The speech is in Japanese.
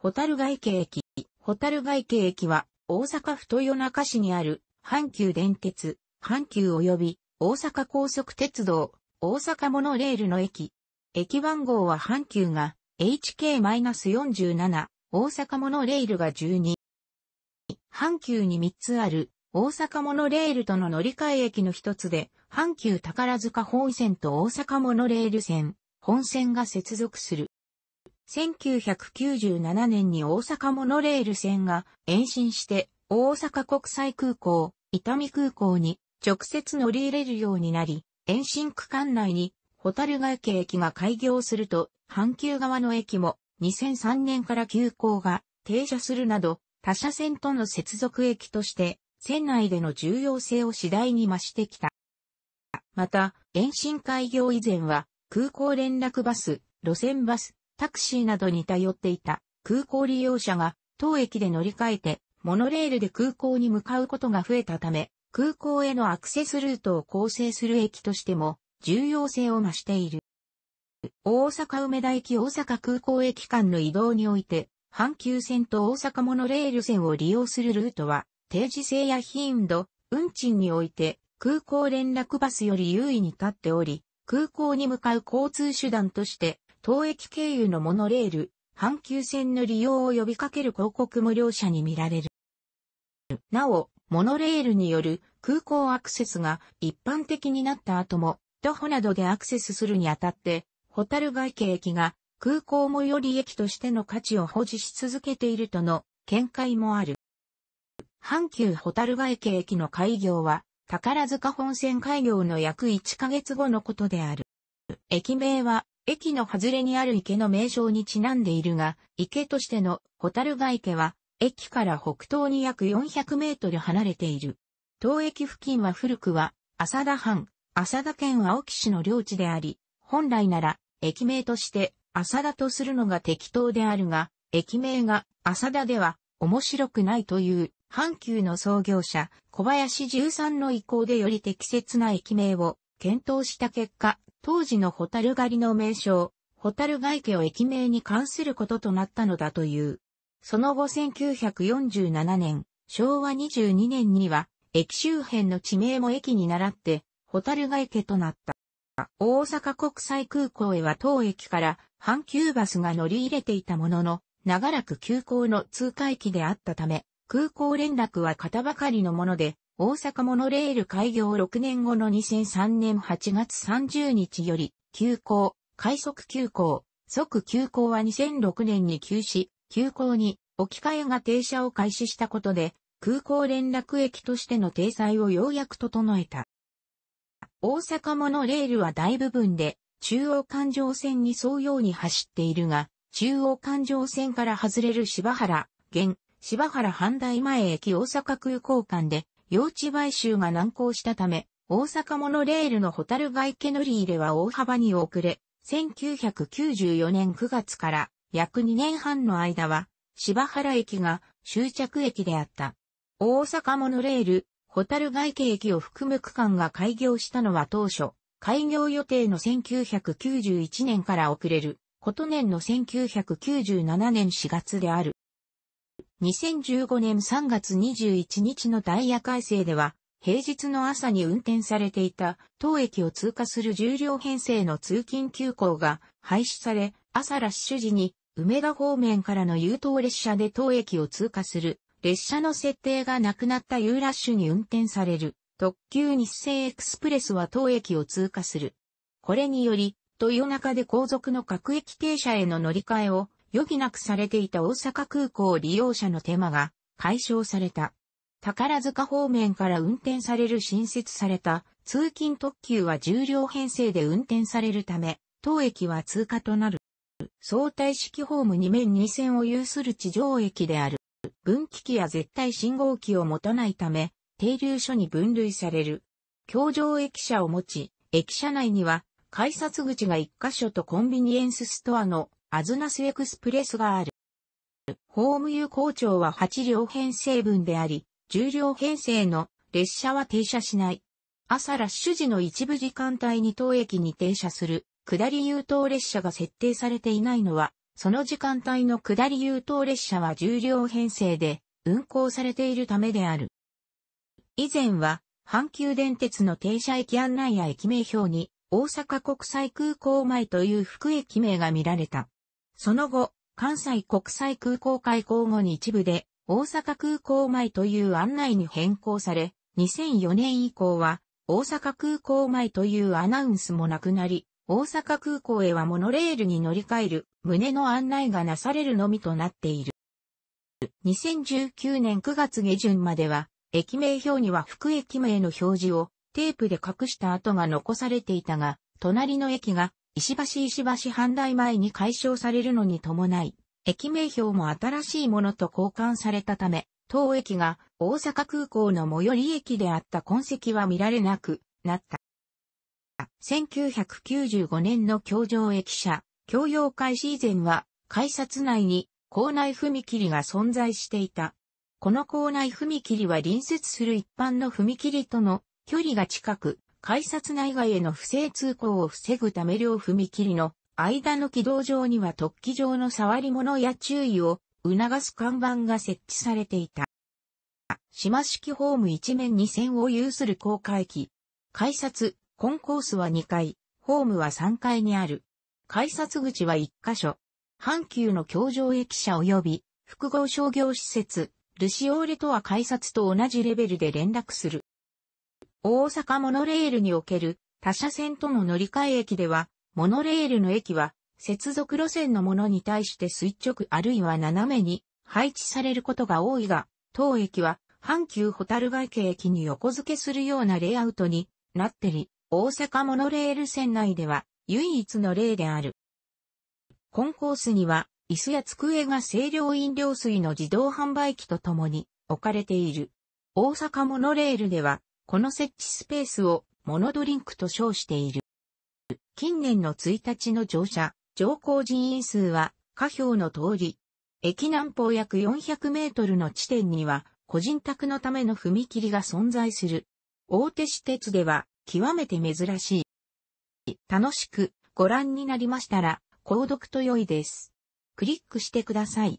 ホタル外形駅。ホタル外形駅は、大阪府豊中市にある、阪急電鉄、阪急及び、大阪高速鉄道、大阪モノレールの駅。駅番号は阪急が、HK-47、大阪モノレールが12。阪急に3つある、大阪モノレールとの乗り換え駅の一つで、阪急宝塚本線と大阪モノレール線、本線が接続する。1997年に大阪モノレール線が延伸して大阪国際空港、伊丹空港に直接乗り入れるようになり、延伸区間内にホタルガ池駅が開業すると、阪急側の駅も2003年から急行が停車するなど、他社線との接続駅として、線内での重要性を次第に増してきた。また、延伸開業以前は、空港連絡バス、路線バス、タクシーなどに頼っていた空港利用者が当駅で乗り換えてモノレールで空港に向かうことが増えたため、空港へのアクセスルートを構成する駅としても重要性を増している。大阪梅田駅大阪空港駅間の移動において、阪急線と大阪モノレール線を利用するルートは、定時制や頻度、運賃において空港連絡バスより優位に立っており、空港に向かう交通手段として当駅経由のモノレール、阪急線の利用を呼びかける広告も両者に見られる。なお、モノレールによる空港アクセスが一般的になった後も、徒歩などでアクセスするにあたって、ホタル外形駅が空港最寄り駅としての価値を保持し続けているとの見解もある。阪急ホタル外形駅の開業は、宝塚本線開業の約1ヶ月後のことである。駅名は駅の外れにある池の名称にちなんでいるが、池としての蛍タル池は、駅から北東に約400メートル離れている。当駅付近は古くは、浅田藩、浅田県青木市の領地であり、本来なら、駅名として浅田とするのが適当であるが、駅名が浅田では面白くないという阪急の創業者小林十三の意向でより適切な駅名を検討した結果、当時のホタル狩りの名称、ホタルイ家を駅名に関することとなったのだという。その後1947年、昭和22年には、駅周辺の地名も駅に倣って、ホタルイ家となった。大阪国際空港へは当駅から阪急バスが乗り入れていたものの、長らく急行の通過駅であったため、空港連絡は型ばかりのもので、大阪モノレール開業6年後の2003年8月30日より、急行、快速急行、即急行は2006年に休止、急行に置き換えが停車を開始したことで、空港連絡駅としての停載をようやく整えた。大阪モノレールは大部分で中央環状線に沿うように走っているが、中央環状線から外れる柴原、現、柴原半大前駅大阪空港間で用地買収が難航したため、大阪モノレールのホタル外家乗り入れは大幅に遅れ、1994年9月から約2年半の間は、柴原駅が終着駅であった。大阪モノレール、ホタル外家駅を含む区間が開業したのは当初、開業予定の1991年から遅れる、こと年の1997年4月である。2015年3月21日のダイヤ改正では、平日の朝に運転されていた当駅を通過する重量編成の通勤急行が廃止され、朝ラッシュ時に梅田方面からの優等列車で当駅を通過する列車の設定がなくなったユーラッシュに運転される特急日清エクスプレスは当駅を通過する。これにより、豊中で後続の各駅停車への乗り換えを余儀なくされていた大阪空港利用者の手間が解消された。宝塚方面から運転される新設された通勤特急は重量編成で運転されるため、当駅は通過となる。相対式ホーム2面2線を有する地上駅である。分岐器や絶対信号機を持たないため、停留所に分類される。橋上駅舎を持ち、駅舎内には改札口が1箇所とコンビニエンスストアのアズナスエクスプレスがある。ホーム有校庁は8両編成分であり、10両編成の列車は停車しない。朝ラッシュ時の一部時間帯に当駅に停車する、下り優等列車が設定されていないのは、その時間帯の下り優等列車は10両編成で運行されているためである。以前は、阪急電鉄の停車駅案内や駅名表に、大阪国際空港前という副駅名が見られた。その後、関西国際空港開港後に一部で、大阪空港前という案内に変更され、2004年以降は、大阪空港前というアナウンスもなくなり、大阪空港へはモノレールに乗り換える、旨の案内がなされるのみとなっている。2019年9月下旬までは、駅名表には副駅名の表示をテープで隠した跡が残されていたが、隣の駅が石橋石橋販大前に解消されるのに伴い、駅名標も新しいものと交換されたため、当駅が大阪空港の最寄り駅であった痕跡は見られなくなった。1995年の京定駅舎、共用開始以前は、改札内に校内踏切が存在していた。この校内踏切は隣接する一般の踏切との距離が近く、改札内外への不正通行を防ぐため両踏切の間の軌道上には突起状の触り物や注意を促す看板が設置されていた。島式ホーム一面二線を有する公開機。改札、コンコースは2階、ホームは3階にある。改札口は1カ所。阪急の京上駅舎及び複合商業施設、ルシオーレとは改札と同じレベルで連絡する。大阪モノレールにおける他社線との乗り換え駅では、モノレールの駅は、接続路線のものに対して垂直あるいは斜めに配置されることが多いが、当駅は阪急ホタルガ池駅に横付けするようなレイアウトになってり、大阪モノレール線内では唯一の例である。コンコースには椅子や机が清涼飲料水の自動販売機とともに置かれている。大阪モノレールではこの設置スペースをモノドリンクと称している。近年の1日の乗車、乗降人員数は下表の通り、駅南方約400メートルの地点には個人宅のための踏切が存在する。大手私鉄では極めて珍しい。楽しくご覧になりましたら、購読と良いです。クリックしてください。